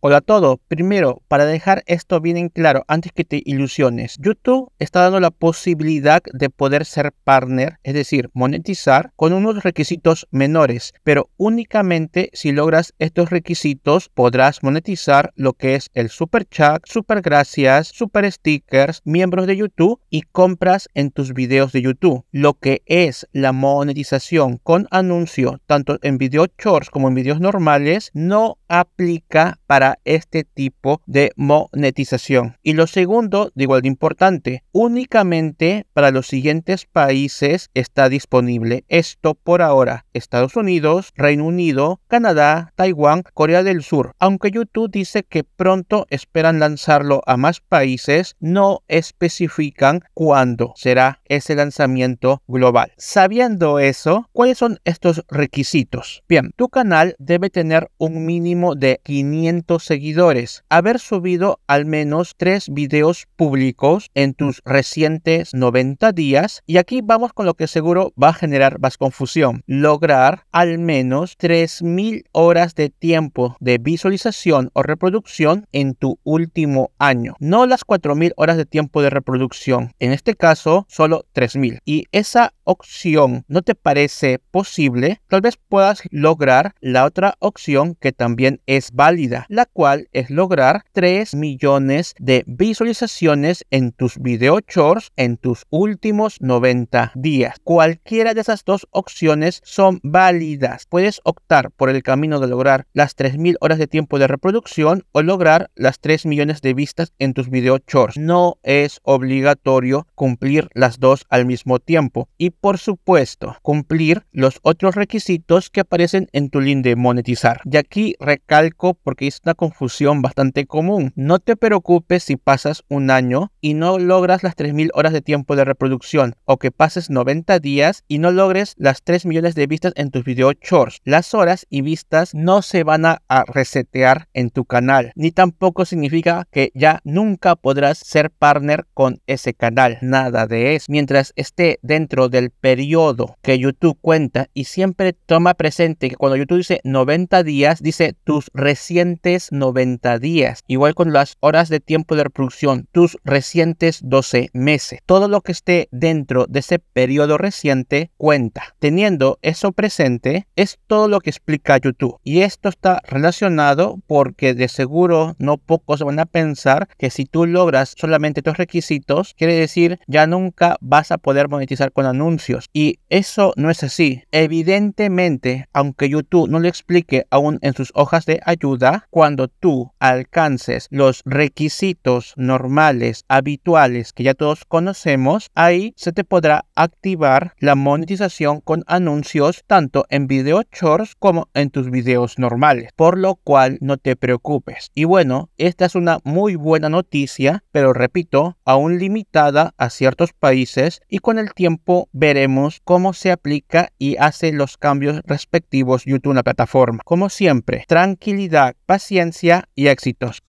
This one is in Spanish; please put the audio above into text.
Hola a todos. Primero, para dejar esto bien en claro, antes que te ilusiones, YouTube está dando la posibilidad de poder ser partner, es decir, monetizar con unos requisitos menores, pero únicamente si logras estos requisitos podrás monetizar lo que es el super chat, super gracias, super stickers, miembros de YouTube y compras en tus videos de YouTube. Lo que es la monetización con anuncio, tanto en video shorts como en videos normales, no aplica para este tipo de monetización. Y lo segundo, de igual de importante, únicamente para los siguientes países está disponible esto por ahora. Estados Unidos, Reino Unido, Canadá, Taiwán, Corea del Sur. Aunque YouTube dice que pronto esperan lanzarlo a más países, no especifican cuándo será ese lanzamiento global. Sabiendo eso, ¿cuáles son estos requisitos? Bien, tu canal debe tener un mínimo de 500 seguidores, haber subido al menos tres videos públicos en tus recientes 90 días. Y aquí vamos con lo que seguro va a generar más confusión. Lograr al menos 3.000 horas de tiempo de visualización o reproducción en tu último año. No las 4.000 horas de tiempo de reproducción. En este caso, solo 3.000. Y esa opción no te parece posible, tal vez puedas lograr la otra opción que también es válida, la cual es lograr 3 millones de visualizaciones en tus video shorts en tus últimos 90 días. Cualquiera de esas dos opciones son válidas. Puedes optar por el camino de lograr las 3.000 horas de tiempo de reproducción o lograr las 3 millones de vistas en tus video shorts. No es obligatorio cumplir las dos al mismo tiempo. Y por supuesto, cumplir los otros requisitos que aparecen en tu link de monetizar. Y aquí recalco porque es una confusión bastante común. No te preocupes si pasas un año y no logras las 3.000 horas de tiempo de reproducción o que pases 90 días y no logres las 3 millones de vistas en tus videos shorts. Las horas y vistas no se van a resetear en tu canal, ni tampoco significa que ya nunca podrás ser partner con ese canal. Nada de eso. Mientras esté dentro del periodo que YouTube cuenta y siempre toma presente que cuando YouTube dice 90 días, dice tus recientes 90 días. Igual con las horas de tiempo de reproducción, tus recientes 12 meses. Todo lo que esté dentro de ese periodo reciente cuenta. Teniendo eso presente, es todo lo que explica YouTube. Y esto está relacionado porque de seguro no pocos van a pensar que si tú logras solamente tus requisitos, quiere decir ya nunca vas a poder monetizar con anuncios y eso no es así. Evidentemente, aunque YouTube no lo explique aún en sus hojas de ayuda, cuando tú alcances los requisitos normales, habituales, que ya todos conocemos, ahí se te podrá activar la monetización con anuncios tanto en video shorts como en tus videos normales, por lo cual no te preocupes. Y bueno, esta es una muy buena noticia, pero repito, aún limitada a ciertos países y con el tiempo veremos cómo se aplica y hace los cambios respectivos YouTube en la plataforma. Como siempre, tranquilidad, paciencia y éxitos.